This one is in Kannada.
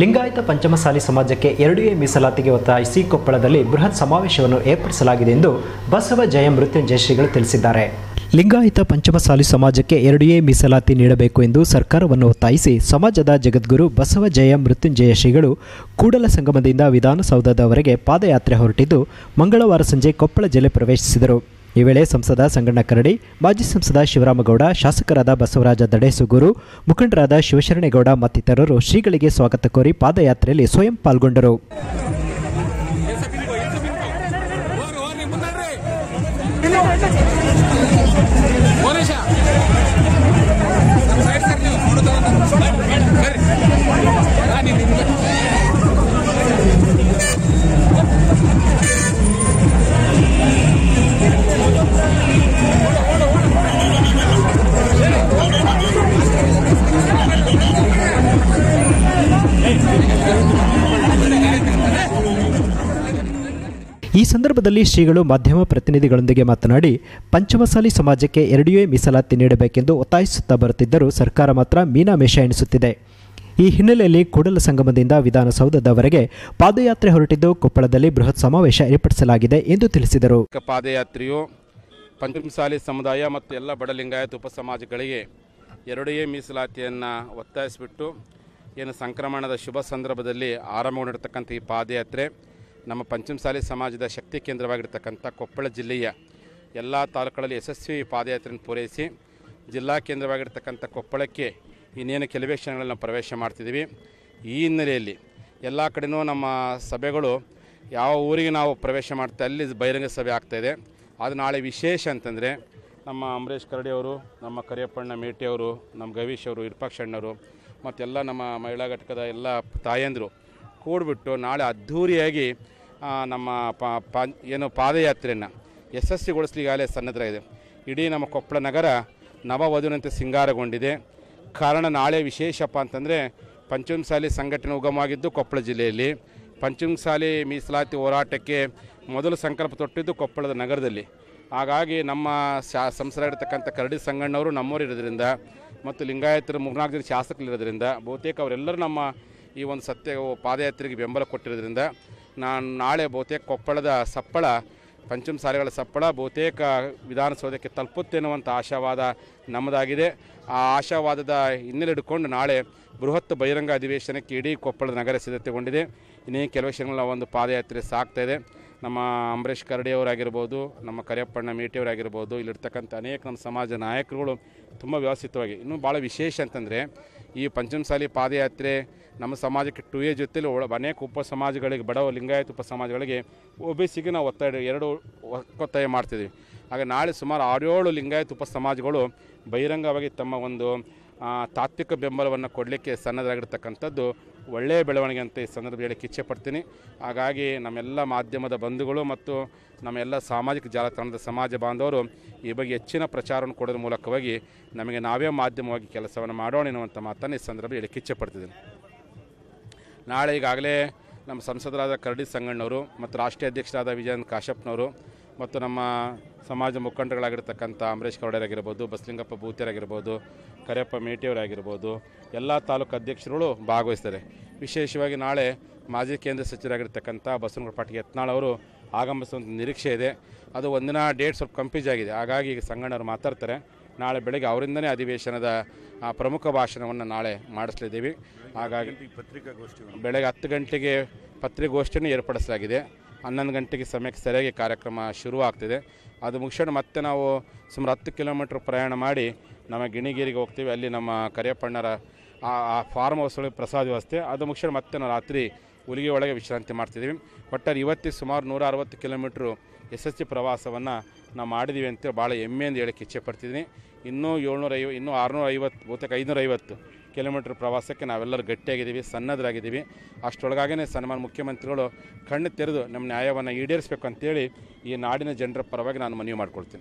ಲಿಂಗಾಯತ ಪಂಚಮಸಾಲಿ ಸಮಾಜಕ್ಕೆ ಎರಡು ಎ ಮೀಸಲಾತಿಗೆ ಒತ್ತಾಯಿಸಿ ಕೊಪ್ಪಳದಲ್ಲಿ ಬೃಹತ್ ಸಮಾವೇಶವನ್ನು ಏರ್ಪಡಿಸಲಾಗಿದೆ ಎಂದು ಬಸವ ಜಯ ಮೃತ್ಯುಂಜಯ ಶ್ರೀಗಳು ತಿಳಿಸಿದ್ದಾರೆ ಲಿಂಗಾಯತ ಪಂಚಮಸಾಲಿ ಸಮಾಜಕ್ಕೆ ಎರಡು ಎ ಮೀಸಲಾತಿ ನೀಡಬೇಕು ಎಂದು ಸರ್ಕಾರವನ್ನು ಒತ್ತಾಯಿಸಿ ಸಮಾಜದ ಜಗದ್ಗುರು ಬಸವ ಜಯ ಮೃತ್ಯುಂಜಯ ಶ್ರೀಗಳು ಕೂಡಲ ಸಂಗಮದಿಂದ ವಿಧಾನಸೌಧದವರೆಗೆ ಪಾದಯಾತ್ರೆ ಹೊರಟಿದ್ದು ಮಂಗಳವಾರ ಸಂಜೆ ಕೊಪ್ಪಳ ಜಿಲ್ಲೆ ಪ್ರವೇಶಿಸಿದರು ಈ ವೇಳೆ ಸಂಸದ ಸಂಗಣ್ಣ ಕರಡಿ ಮಾಜಿ ಸಂಸದ ಶಿವರಾಮಗೌಡ ಶಾಸಕರಾದ ಬಸವರಾಜ ದಡೇಸುಗೂರು ಮುಖಂಡರಾದ ಶಿವಶರಣೇಗೌಡ ಮತ್ತಿತರರು ಶ್ರೀಗಳಿಗೆ ಸ್ವಾಗತ ಕೋರಿ ಪಾದಯಾತ್ರೆಯಲ್ಲಿ ಸ್ವಯಂ ಪಾಲ್ಗೊಂಡರು ಈ ಸಂದರ್ಭದಲ್ಲಿ ಶ್ರೀಗಳು ಮಾಧ್ಯಮ ಪ್ರತಿನಿಧಿಗಳೊಂದಿಗೆ ಮಾತನಾಡಿ ಪಂಚಮಸಾಲಿ ಸಮಾಜಕ್ಕೆ ಎರಡೂ ಮೀಸಲಾತಿ ನೀಡಬೇಕೆಂದು ಒತ್ತಾಯಿಸುತ್ತಾ ಬರುತ್ತಿದ್ದರೂ ಸರ್ಕಾರ ಮಾತ್ರ ಮೀನಾಮೇಷ ಎಣಿಸುತ್ತಿದೆ ಈ ಹಿನ್ನೆಲೆಯಲ್ಲಿ ಕೂಡಲ ಸಂಗಮದಿಂದ ವಿಧಾನಸೌಧದವರೆಗೆ ಪಾದಯಾತ್ರೆ ಹೊರಟಿದ್ದು ಕೊಪ್ಪಳದಲ್ಲಿ ಬೃಹತ್ ಸಮಾವೇಶ ಏರ್ಪಡಿಸಲಾಗಿದೆ ಎಂದು ತಿಳಿಸಿದರು ಪಾದಯಾತ್ರೆಯು ಪಂಚಮಸಾಲಿ ಸಮುದಾಯ ಮತ್ತು ಎಲ್ಲ ಬಡಲಿಂಗಾಯತ ಉಪ ಸಮಾಜಗಳಿಗೆ ಎರಡೆಯೇ ಮೀಸಲಾತಿಯನ್ನು ಒತ್ತಾಯಿಸಿಬಿಟ್ಟು ಏನು ಸಂಕ್ರಮಣದ ಶುಭ ಸಂದರ್ಭದಲ್ಲಿ ಆರಂಭಗೊಂಡಿರತಕ್ಕಂಥ ಈ ಪಾದಯಾತ್ರೆ ನಮ್ಮ ಪಂಚಮಸಾಲಿ ಸಮಾಜದ ಶಕ್ತಿ ಕೇಂದ್ರವಾಗಿರ್ತಕ್ಕಂಥ ಕೊಪ್ಪಳ ಜಿಲ್ಲೆಯ ಎಲ್ಲ ತಾಲೂಕುಗಳಲ್ಲಿ ಯಶಸ್ವಿ ಪಾದಯಾತ್ರೆಯನ್ನು ಪೂರೈಸಿ ಜಿಲ್ಲಾ ಕೇಂದ್ರವಾಗಿರ್ತಕ್ಕಂಥ ಕೊಪ್ಪಳಕ್ಕೆ ಇನ್ನೇನು ಕೆಲವೇ ಕ್ಷಣಗಳಲ್ಲಿ ನಾವು ಪ್ರವೇಶ ಮಾಡ್ತಿದ್ದೀವಿ ಈ ಹಿನ್ನೆಲೆಯಲ್ಲಿ ಎಲ್ಲ ಕಡೆಯೂ ನಮ್ಮ ಸಭೆಗಳು ಯಾವ ಊರಿಗೆ ನಾವು ಪ್ರವೇಶ ಮಾಡ್ತಾ ಅಲ್ಲಿ ಬಹಿರಂಗ ಸಭೆ ಆಗ್ತಾಯಿದೆ ಅದು ನಾಳೆ ವಿಶೇಷ ಅಂತಂದರೆ ನಮ್ಮ ಅಂಬರೀಷ್ ಕರಡಿಯವರು ನಮ್ಮ ಕರಿಯಪ್ಪಣ್ಣ ಮೇಟಿಯವರು ನಮ್ಮ ಗವೀಶ್ ಅವರು ಇರ್ಪಾಕ್ಷಣ್ಣವರು ಮತ್ತೆಲ್ಲ ನಮ್ಮ ಮಹಿಳಾ ಘಟಕದ ಎಲ್ಲ ತಾಯಂದರು ಕೂಡಿಬಿಟ್ಟು ನಾಳೆ ಅದ್ಧೂರಿಯಾಗಿ ನಮ್ಮ ಪ ಏನು ಪಾದಯಾತ್ರೆಯನ್ನು ಯಶಸ್ವಿಗೊಳಿಸಲಿಗಾಗಲೇ ಇದೆ ಇಡೀ ನಮ್ಮ ಕೊಪ್ಪಳ ನಗರ ನವವಧುನಂತೆ ಸಿಂಗಾರಗೊಂಡಿದೆ ಕಾರಣ ನಾಳೆ ವಿಶೇಷಪ್ಪ ಅಂತಂದರೆ ಪಂಚಮಸಾಲಿ ಸಂಘಟನೆ ಉಗಮವಾಗಿದ್ದು ಕೊಪ್ಪಳ ಜಿಲ್ಲೆಯಲ್ಲಿ ಪಂಚಮಸಾಲಿ ಮೀಸಲಾತಿ ಹೋರಾಟಕ್ಕೆ ಮೊದಲು ಸಂಕಲ್ಪ ತೊಟ್ಟಿದ್ದು ಕೊಪ್ಪಳದ ನಗರದಲ್ಲಿ ಹಾಗಾಗಿ ನಮ್ಮ ಶಾ ಸಂಸದರಾಗಿರ್ತಕ್ಕಂಥ ಕರಡಿ ಸಂಗಣ್ಣವರು ಇರೋದ್ರಿಂದ ಮತ್ತು ಲಿಂಗಾಯತರು ಮೂರ್ನಾಲ್ಕು ಜನ ಶಾಸಕರಿರೋದ್ರಿಂದ ಬಹುತೇಕ ಅವರೆಲ್ಲರೂ ನಮ್ಮ ಈ ಒಂದು ಸತ್ಯ ಪಾದಯಾತ್ರೆಗೆ ಬೆಂಬಲ ಕೊಟ್ಟಿರೋದ್ರಿಂದ ನಾನು ನಾಳೆ ಬಹುತೇಕ ಕೊಪ್ಪಳದ ಸಪ್ಪಳ ಪಂಚಮ ಸಾರಿಗಳ ಸಪ್ಪಳ ಬಹುತೇಕ ವಿಧಾನಸೌಧಕ್ಕೆ ತಲುಪುತ್ತೆ ಅನ್ನುವಂಥ ಆಶಾವಾದ ನಮ್ಮದಾಗಿದೆ ಆ ಆಶಾವಾದದ ಹಿನ್ನೆಲೆ ಹಿಡ್ಕೊಂಡು ನಾಳೆ ಬೃಹತ್ ಬಹಿರಂಗ ಅಧಿವೇಶನಕ್ಕೆ ಇಡೀ ಕೊಪ್ಪಳದ ನಗರ ಸಿದ್ಧತೆಗೊಂಡಿದೆ ಇನ್ನೇ ಕೆಲವು ಕ್ಷಣಗಳ ಒಂದು ಪಾದಯಾತ್ರೆ ಇದೆ ನಮ್ಮ ಅಂಬರೀಷ್ ಕರಡಿಯವರಾಗಿರ್ಬೋದು ನಮ್ಮ ಕರಿಯಪ್ಪಣ್ಣ ಮೇಟಿಯವರಾಗಿರ್ಬೋದು ಇಲ್ಲಿರ್ತಕ್ಕಂಥ ಅನೇಕ ನಮ್ಮ ಸಮಾಜ ನಾಯಕರುಗಳು ತುಂಬ ವ್ಯವಸ್ಥಿತವಾಗಿ ಇನ್ನೂ ಭಾಳ ವಿಶೇಷ ಅಂತಂದರೆ ಈ ಪಂಚಮಸಾಲಿ ಪಾದಯಾತ್ರೆ ನಮ್ಮ ಸಮಾಜಕ್ಕೆ ಟು ಎ ಜೊತೆಲಿ ಒಳ ಅನೇಕ ಉಪ ಸಮಾಜಗಳಿಗೆ ಬಡವ ಲಿಂಗಾಯತ ಉಪ ಸಮಾಜಗಳಿಗೆ ಒಬಿಸಿಗೆ ನಾವು ಒತ್ತಾಯ ಎರಡು ಒತ್ತಾಯ ಮಾಡ್ತಿದ್ವಿ ಹಾಗೆ ನಾಳೆ ಸುಮಾರು ಆರೇಳು ಲಿಂಗಾಯತ ಉಪ ಸಮಾಜಗಳು ಬಹಿರಂಗವಾಗಿ ತಮ್ಮ ಒಂದು ತಾತ್ವಿಕ ಬೆಂಬಲವನ್ನು ಕೊಡಲಿಕ್ಕೆ ಸನ್ನದ್ಧರಾಗಿರ್ತಕ್ಕಂಥದ್ದು ಒಳ್ಳೆಯ ಬೆಳವಣಿಗೆ ಅಂತ ಈ ಸಂದರ್ಭದಲ್ಲಿ ಇಚ್ಛೆ ಪಡ್ತೀನಿ ಹಾಗಾಗಿ ನಮ್ಮೆಲ್ಲ ಮಾಧ್ಯಮದ ಬಂಧುಗಳು ಮತ್ತು ನಮ್ಮೆಲ್ಲ ಸಾಮಾಜಿಕ ಜಾಲತಾಣದ ಸಮಾಜ ಬಾಂಧವರು ಈ ಬಗ್ಗೆ ಹೆಚ್ಚಿನ ಪ್ರಚಾರವನ್ನು ಕೊಡೋದ್ರ ಮೂಲಕವಾಗಿ ನಮಗೆ ನಾವೇ ಮಾಧ್ಯಮವಾಗಿ ಕೆಲಸವನ್ನು ಮಾಡೋಣ ಎನ್ನುವಂಥ ಮಾತನ್ನು ಈ ಸಂದರ್ಭದಲ್ಲಿ ಹೇಳಿಕೆ ಇಚ್ಛೆ ಪಡ್ತಿದ್ದೀನಿ ನಾಳೆ ಈಗಾಗಲೇ ನಮ್ಮ ಸಂಸದರಾದ ಕರಡಿ ಸಂಗಣ್ಣವರು ಮತ್ತು ರಾಷ್ಟ್ರೀಯ ಅಧ್ಯಕ್ಷರಾದ ವಿಜಯನ್ ಕಾಶಪ್ಪನವರು ಮತ್ತು ನಮ್ಮ ಸಮಾಜ ಮುಖಂಡರುಗಳಾಗಿರ್ತಕ್ಕಂಥ ಅಂಬರೀಷ್ ಕೌಡರಾಗಿರ್ಬೋದು ಬಸಲಿಂಗಪ್ಪ ಬೂತಿಯರಾಗಿರ್ಬೋದು ಕರಿಯಪ್ಪ ಮೇಟಿಯವರಾಗಿರ್ಬೋದು ಎಲ್ಲ ತಾಲೂಕು ಅಧ್ಯಕ್ಷರುಗಳು ಭಾಗವಹಿಸ್ತಾರೆ ವಿಶೇಷವಾಗಿ ನಾಳೆ ಮಾಜಿ ಕೇಂದ್ರ ಸಚಿವರಾಗಿರ್ತಕ್ಕಂಥ ಬಸವನಗೌಡ ಪಾಟೀಲ್ ಯತ್ನಾಳ್ ಅವರು ಆಗಮಿಸುವಂಥ ನಿರೀಕ್ಷೆ ಇದೆ ಅದು ಒಂದಿನ ಡೇಟ್ ಸ್ವಲ್ಪ ಕಂಫ್ಯೂಸ್ ಆಗಿದೆ ಹಾಗಾಗಿ ಈಗ ಸಂಗಣ್ಣವರು ಮಾತಾಡ್ತಾರೆ ನಾಳೆ ಬೆಳಗ್ಗೆ ಅವರಿಂದನೇ ಅಧಿವೇಶನದ ಪ್ರಮುಖ ಭಾಷಣವನ್ನು ನಾಳೆ ಮಾಡಿಸ್ಲಿದ್ದೀವಿ ಹಾಗಾಗಿ ಪತ್ರಿಕಾಗೋಷ್ಠಿ ಬೆಳಗ್ಗೆ ಹತ್ತು ಗಂಟೆಗೆ ಪತ್ರಿಕಾಗೋಷ್ಠಿಯನ್ನು ಏರ್ಪಡಿಸಲಾಗಿದೆ ಹನ್ನೊಂದು ಗಂಟೆಗೆ ಸಮಯಕ್ಕೆ ಸರಿಯಾಗಿ ಕಾರ್ಯಕ್ರಮ ಶುರುವಾಗ್ತಿದೆ ಅದು ಮುಗಿಸೋಣ ಮತ್ತೆ ನಾವು ಸುಮಾರು ಹತ್ತು ಕಿಲೋಮೀಟ್ರ್ ಪ್ರಯಾಣ ಮಾಡಿ ನಮ್ಮ ಗಿಣಿಗಿರಿಗೆ ಹೋಗ್ತೀವಿ ಅಲ್ಲಿ ನಮ್ಮ ಕರಿಯಪ್ಪಣ್ಣರ ಆ ಫಾರ್ಮ್ ಹೌಸ್ಗಳಿಗೆ ಪ್ರಸಾದ ವ್ಯವಸ್ಥೆ ಅದು ಮುಗಿಸೋಣ ಮತ್ತೆ ನಾವು ರಾತ್ರಿ ಹುಲಿಗೆ ಒಳಗೆ ವಿಶ್ರಾಂತಿ ಮಾಡ್ತಿದ್ದೀವಿ ಒಟ್ಟಾರೆ ಇವತ್ತಿಗೆ ಸುಮಾರು ನೂರ ಅರವತ್ತು ಕಿಲೋಮೀಟ್ರು ಯಶಸ್ವಿ ಪ್ರವಾಸವನ್ನು ನಾವು ಮಾಡಿದ್ದೀವಿ ಅಂತ ಭಾಳ ಹೆಮ್ಮೆಯಿಂದ ಹೇಳಕ್ಕೆ ಇಚ್ಛೆ ಪಡ್ತಿದ್ದೀನಿ ಇನ್ನೂ ಏಳ್ನೂರ ಐವ ಇನ್ನೂ ಆರುನೂರ ಐವತ್ತು ಬಹುತೇಕ ಐದುನೂರೈವತ್ತು ಕಿಲೋಮೀಟ್ರ್ ಪ್ರವಾಸಕ್ಕೆ ನಾವೆಲ್ಲರೂ ಗಟ್ಟಿಯಾಗಿದ್ದೀವಿ ಸನ್ನದ್ದರಾಗಿದ್ದೀವಿ ಅಷ್ಟೊಳಗಾಗೇ ಸನ್ಮಾನ ಮುಖ್ಯಮಂತ್ರಿಗಳು ಕಣ್ಣು ತೆರೆದು ನಮ್ಮ ನ್ಯಾಯವನ್ನು ಈಡೇರಿಸಬೇಕು ಅಂತೇಳಿ ಈ ನಾಡಿನ ಜನರ ಪರವಾಗಿ ನಾನು ಮನವಿ ಮಾಡ್ಕೊಳ್ತೀನಿ